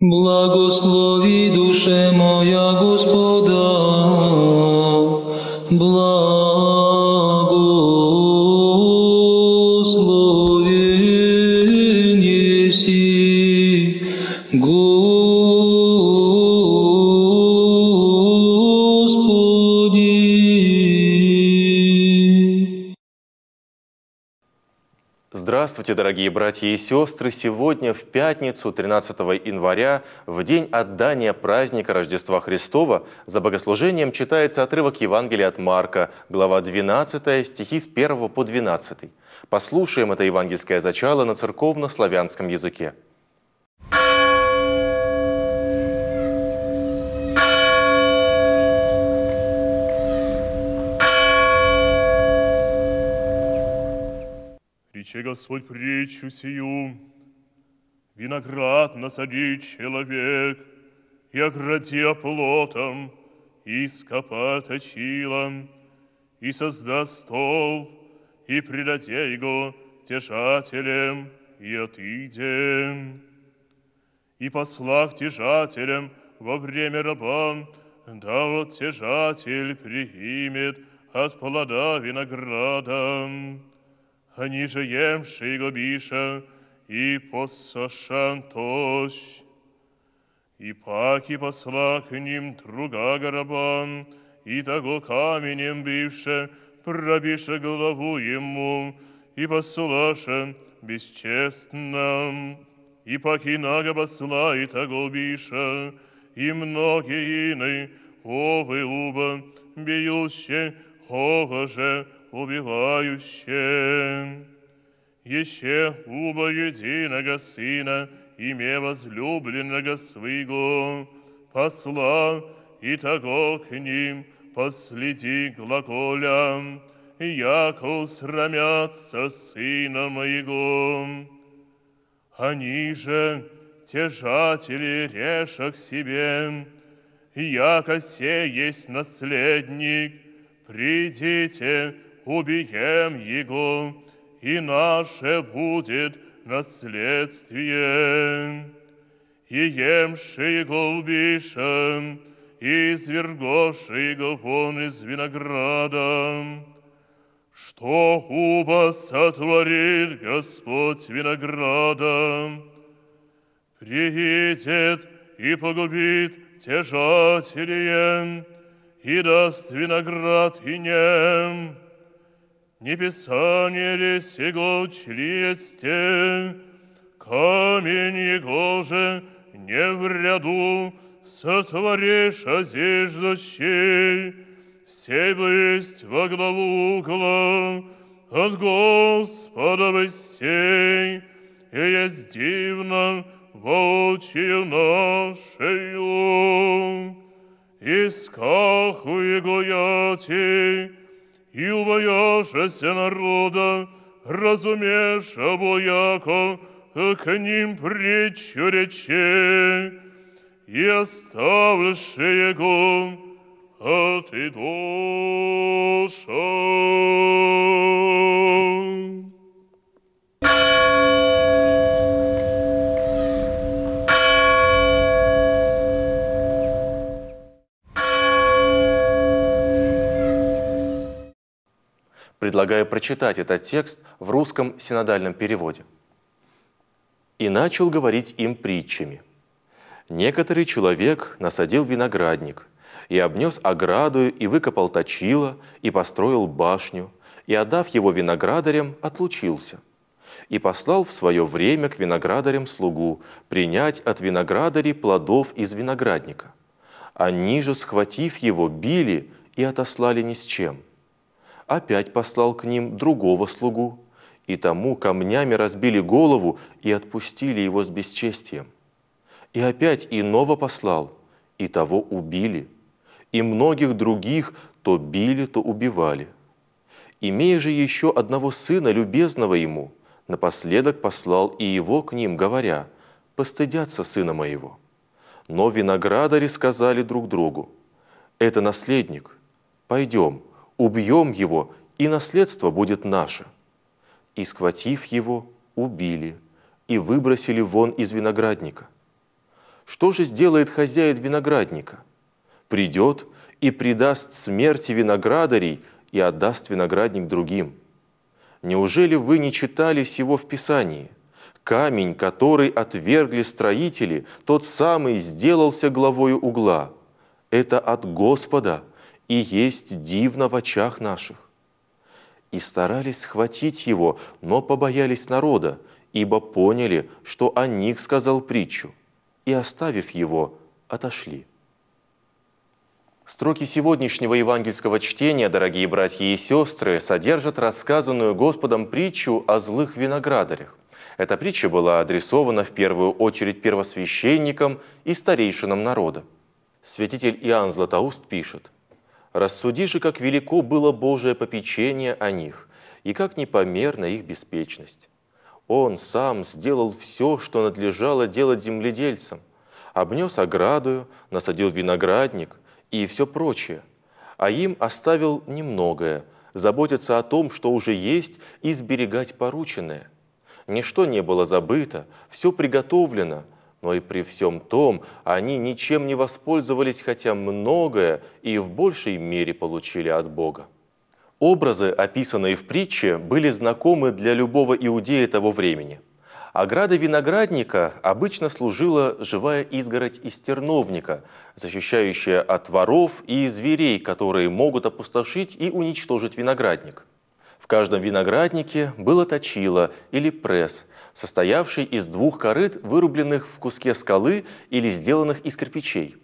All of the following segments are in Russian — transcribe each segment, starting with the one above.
Благослови душе моя Господа. Здравствуйте, дорогие братья и сестры! Сегодня, в пятницу, 13 января, в день отдания праздника Рождества Христова, за богослужением читается отрывок Евангелия от Марка, глава 12, стихи с 1 по 12. Послушаем это евангельское зачало на церковно-славянском языке. рече Господь притчу сию, виноград насади человек, и огради плотом, и скопа точилом, и создаст столб, и предадя его тяжателем, и отыдем. И послах тяжателям во время рабам, да вот тяжатель примет от плода винограда ніже ємши й гобіша, і посошантось. И паки посла к ним друга горобан, и того каменем бивше, пробиша голову ему, и послаша бесчестно, и покинага посла и того убиша, и многие ины, овы уба, бьюще, ого же, убивающе. Еще уба единого Сына, имя возлюбленного своего, посла и того к ним последи глаголя, яко срамятся Сына моего. Они же, тяжатели, решах себе, яко сей есть наследник, придите, убьем его, и наше будет наследствие. И емши его убишем, и извергоши его вон из винограда. Что уба сотворит Господь винограда, приидет и погубит те тяжателен, и даст виноград и нем небеса не лесего учли есте, камень его же не в ряду сотворишь озиждущий, все есть во главу угла, от Господа высей, и есть дивно волчью нашею. Искаху и гуяти, и убоявшися народа, разумеша бояко, к ним притчу рече, и оставши его, а ты душа. Предлагаю прочитать этот текст в русском синодальном переводе. «И начал говорить им притчами. Некоторый человек насадил виноградник, и обнес ограду, и выкопал точило, и построил башню, и, отдав его виноградарям, отлучился. И послал в свое время к виноградарям слугу принять от виноградарей плодов из виноградника. Они же, схватив его, били и отослали ни с чем опять послал к ним другого слугу, и тому камнями разбили голову и отпустили его с бесчестием. И опять иного послал, и того убили, и многих других то били, то убивали. Имея же еще одного сына, любезного ему, напоследок послал и его к ним, говоря, «Постыдятся сына моего». Но виноградари сказали друг другу, «Это наследник, пойдем, убьем его, и наследство будет наше». И, схватив его, убили и выбросили вон из виноградника. Что же сделает хозяин виноградника? Придет и предаст смерти виноградарей и отдаст виноградник другим. Неужели вы не читали всего в Писании? Камень, который отвергли строители, тот самый сделался главою угла. Это от Господа – и есть дивно в очах наших. И старались схватить его, но побоялись народа, ибо поняли, что о них сказал притчу, и, оставив его, отошли. Строки сегодняшнего евангельского чтения, дорогие братья и сестры, содержат рассказанную Господом притчу о злых виноградарях. Эта притча была адресована в первую очередь первосвященникам и старейшинам народа. Святитель Иоанн Златоуст пишет – Рассуди же, как велико было Божие попечение о них, и как непомерна их беспечность. Он сам сделал все, что надлежало делать земледельцам, обнес оградую, насадил виноградник и все прочее, а им оставил немногое, заботиться о том, что уже есть, и сберегать порученное. Ничто не было забыто, все приготовлено – но и при всем том они ничем не воспользовались, хотя многое и в большей мере получили от Бога. Образы, описанные в притче, были знакомы для любого иудея того времени. Ограда виноградника обычно служила живая изгородь из терновника, защищающая от воров и зверей, которые могут опустошить и уничтожить виноградник – каждом винограднике было точило или пресс, состоявший из двух корыт, вырубленных в куске скалы или сделанных из кирпичей.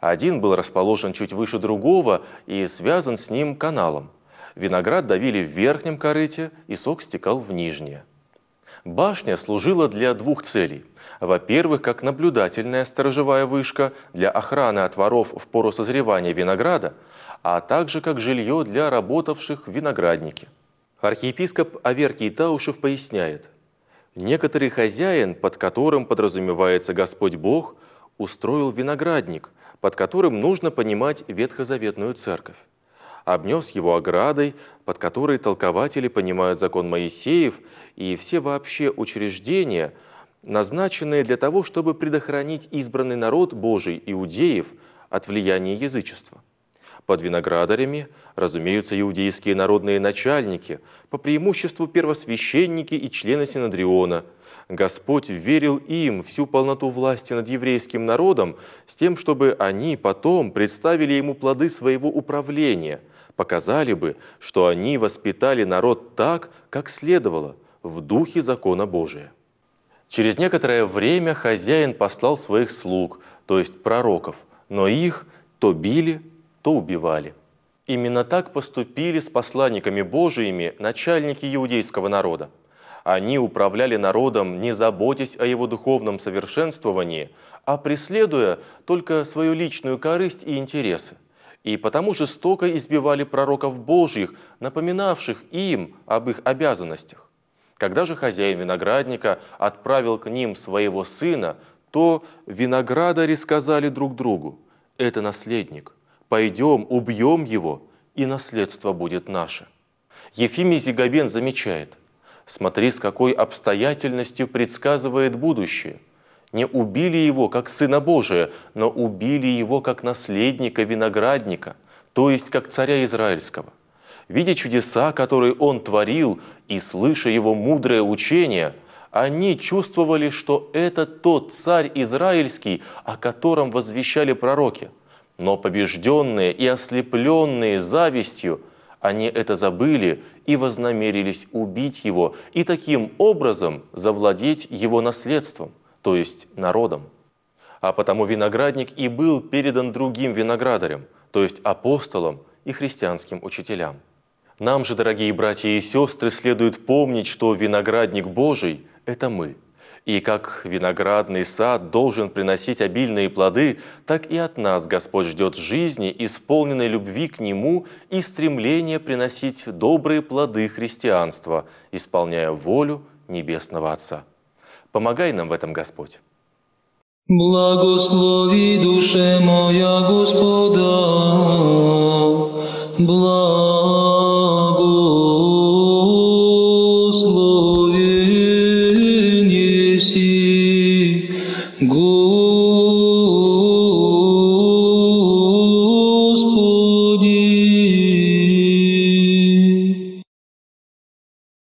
Один был расположен чуть выше другого и связан с ним каналом. Виноград давили в верхнем корыте, и сок стекал в нижнее. Башня служила для двух целей. Во-первых, как наблюдательная сторожевая вышка для охраны от воров в пору созревания винограда, а также как жилье для работавших в винограднике. Архиепископ Аверкий Таушев поясняет, некоторый хозяин, под которым подразумевается Господь Бог, устроил виноградник, под которым нужно понимать ветхозаветную церковь. Обнес его оградой, под которой толкователи понимают закон Моисеев и все вообще учреждения, назначенные для того, чтобы предохранить избранный народ Божий, иудеев, от влияния язычества. Под виноградарями разумеются иудейские народные начальники, по преимуществу первосвященники и члены Синодриона. Господь верил им всю полноту власти над еврейским народом с тем, чтобы они потом представили ему плоды своего управления, показали бы, что они воспитали народ так, как следовало, в духе закона Божия. Через некоторое время хозяин послал своих слуг, то есть пророков, но их то били, то убивали. Именно так поступили с посланниками Божиими начальники иудейского народа. Они управляли народом, не заботясь о его духовном совершенствовании, а преследуя только свою личную корысть и интересы. И потому жестоко избивали пророков Божьих, напоминавших им об их обязанностях. Когда же хозяин виноградника отправил к ним своего сына, то виноградари сказали друг другу, «Это наследник, пойдем, убьем его, и наследство будет наше. Ефимий Зигабен замечает, смотри, с какой обстоятельностью предсказывает будущее. Не убили его как Сына Божия, но убили его как наследника виноградника, то есть как царя израильского. Видя чудеса, которые он творил, и слыша его мудрое учение – они чувствовали, что это тот царь израильский, о котором возвещали пророки – но побежденные и ослепленные завистью, они это забыли и вознамерились убить его и таким образом завладеть его наследством, то есть народом. А потому виноградник и был передан другим виноградарям, то есть апостолам и христианским учителям. Нам же, дорогие братья и сестры, следует помнить, что виноградник Божий – это мы – и как виноградный сад должен приносить обильные плоды, так и от нас Господь ждет жизни, исполненной любви к Нему и стремления приносить добрые плоды христианства, исполняя волю Небесного Отца. Помогай нам в этом, Господь. Благослови душе моя Господа, благослови.